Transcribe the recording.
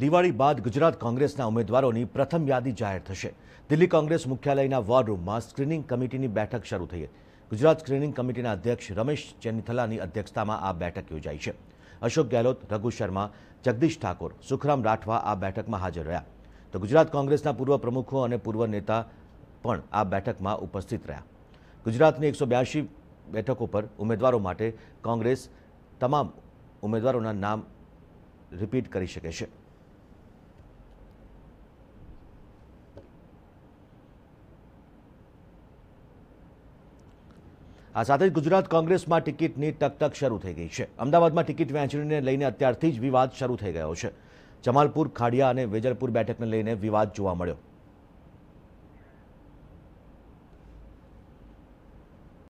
दिवाड़ी बाद गुजरात कांग्रेसના ઉમેદવારોની પ્રથમ યાદી જાહેર થશે દિલ્હી કોંગ્રેસ मुख्यालयના વોર્ડ રૂમમાં સ્ક્રીનિંગ કમિટીની બેઠક શરૂ થઈ છે ગુજરાત સ્ક્રીનિંગ કમિટીના અધ્યક્ષ રમેશ ચેનીથલાની અધ્યક્ષતામાં આ બેઠક યોજાય છે अशोक ગેહलोत રઘુ શર્મા જગદીશ ઠાકોર સુખ્રમ રાઠવા આ બેઠકમાં હાજર રહ્યા તો ગુજરાત કોંગ્રેસના પૂર્વ પ્રમુખો અને પૂર્વ નેતા પણ આ બેઠકમાં ઉપસ્થિત રહ્યા ગુજરાતની 182 બેઠકો પર ઉમેદવારો માટે કોંગ્રેસ તમામ ઉમેદવારોના નામ રિપીટ કરી શકે છે આ સાથે જ ગુજરાત કોંગ્રેસમાં ટિકિટની ટકટક શરૂ થઈ ગઈ છે અમદાવાદમાં ટિકિટ વહેંચણીને લઈને અત્યારથી જ વિવાદ શરૂ થઈ ગયો છે જમાલપુર ખાડિયા અને વેજલપુર બેઠકને લઈને વિવાદ જોવા મળ્યો